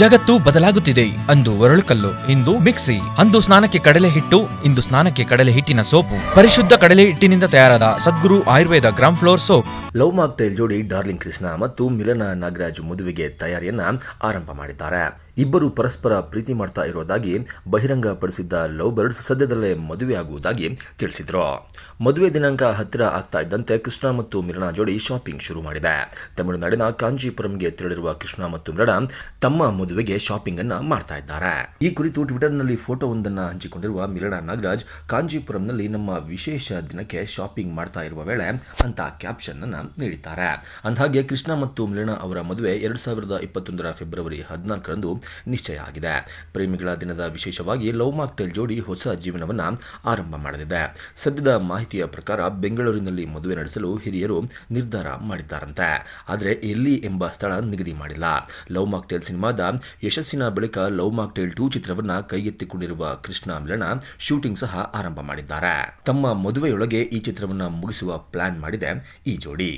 ಜಗತ್ತು ಬದಲಾಗುತ್ತಿದೆ ಅಂದು ಒರಳುಕಲ್ಲು ಇಂದು ಮಿಕ್ಸಿ ಅಂದು ಸ್ನಾನಕ್ಕೆ ಕಡಲೆ ಹಿಟ್ಟು ಇಂದು ಸ್ನಾನಕ್ಕೆ ಕಡಲೆ ಹಿಟ್ಟಿನ ಸೋಪು ಪರಿಶುದ್ಧ ಕಡಲೆ ಹಿಟ್ಟಿನಿಂದ ತಯಾರಾದ Sadguru Ayurveda gram flour soap love mocktail ಜೋಡಿ ಡಾರ್ಲಿಂಗ್ ಕೃಷ್ಣ ಮತ್ತು ಮಿಲನ ನಾಗರಾಜ್ ಮದುವೆಗೆ ತಯಾರಿಯನ್ನ ಆರಂಭ ಮಾಡಿದ್ದಾರೆ ಇಬ್ಬರು ಪರಸ್ಪರ ಪ್ರೀತಿ ಮಾಡ್ತಾ ಇರೋದಾಗಿ ಬಹಿರಂಗಪಡಿಸಿದ್ದ ಲವ್ ಬರ್ಡ್ಸ್ ಸದ್ಯದಲ್ಲೇ ಮದುವೆಯಾಗುವುದಾಗಿ ತಿಳಿಸಿದ್ರು ಮದುವೆ ದಿನಾಂಕ ಹತ್ತಿರ ಆಗ್ತಾ ಇದ್ದಂತೆ ಕೃಷ್ಣ ಮತ್ತು ಮಿರಣಾ ಜೋಡಿ ಶಾಪಿಂಗ್ ಶುರು ಮಾಡಿದೆ ತಮಿಳುನಾಡಿನ ಕಾಂಜೀಪುರಂಗೆ ತೆರಳಿರುವ ಕೃಷ್ಣ ಮತ್ತು ಮಿರಣಾ ತಮ್ಮ ಮದುವೆಗೆ ಶಾಪಿಂಗ್ ಅನ್ನ ಮಾಡ್ತಾ ಇದ್ದಾರೆ ಈ ಕುರಿತು ಟ್ವಿಟರ್ನಲ್ಲಿ ಫೋಟೋವೊಂದನ್ನು ಹಂಚಿಕೊಂಡಿರುವ ಮಿರಣಾ ನಾಗರಾಜ್ ಕಾಂಜೀಪುರಂನಲ್ಲಿ ನಮ್ಮ ವಿಶೇಷ ದಿನಕ್ಕೆ ಶಾಪಿಂಗ್ ಮಾಡ್ತಾ ಇರುವ ವೇಳೆ ಅಂತ ಕ್ಯಾಪ್ಷನ್ ಅನ್ನ ನೀಡಿದ್ದಾರೆ ಅಂದಹಾಗೆ ಕೃಷ್ಣ ಮತ್ತು ಮಿರಣಾ ಅವರ ಮದುವೆ ಎರಡು ಸಾವಿರದ ಇಪ್ಪತ್ತೊಂದರ ಫೆಬ್ರವರಿ ಹದಿನಾಲ್ಕರಂದು ನಿಶ್ಚಯ ಆಗಿದೆ ಪ್ರೇಮಿಗಳ ದಿನದ ವಿಶೇಷವಾಗಿ ಲವ್ ಮಾಕ್ಟೇಲ್ ಜೋಡಿ ಹೊಸ ಜೀವನವನ್ನು ಆರಂಭ ಮಾಡಲಿದೆ ಸದ್ಯದ ಮಾಹಿತಿಯ ಪ್ರಕಾರ ಬೆಂಗಳೂರಿನಲ್ಲಿ ಮದುವೆ ನಡೆಸಲು ಹಿರಿಯರು ನಿರ್ಧಾರ ಮಾಡಿದ್ದಾರಂತೆ ಆದರೆ ಎಲ್ಲಿ ಎಂಬ ಸ್ಥಳ ನಿಗದಿ ಮಾಡಿಲ್ಲ ಲವ್ ಮಾಕ್ಟೇಲ್ ಸಿನಿಮಾದ ಯಶಸ್ಸಿನ ಬಳಿಕ ಲವ್ ಮಾಕ್ಟೇಲ್ ಟೂ ಚಿತ್ರವನ್ನ ಕೈಗೆತ್ತಿಕೊಂಡಿರುವ ಕೃಷ್ಣ ಮಿಲನ ಶೂಟಿಂಗ್ ಸಹ ಆರಂಭ ಮಾಡಿದ್ದಾರೆ ತಮ್ಮ ಮದುವೆಯೊಳಗೆ ಈ ಚಿತ್ರವನ್ನು ಮುಗಿಸುವ ಪ್ಲಾನ್ ಮಾಡಿದೆ ಈ ಜೋಡಿ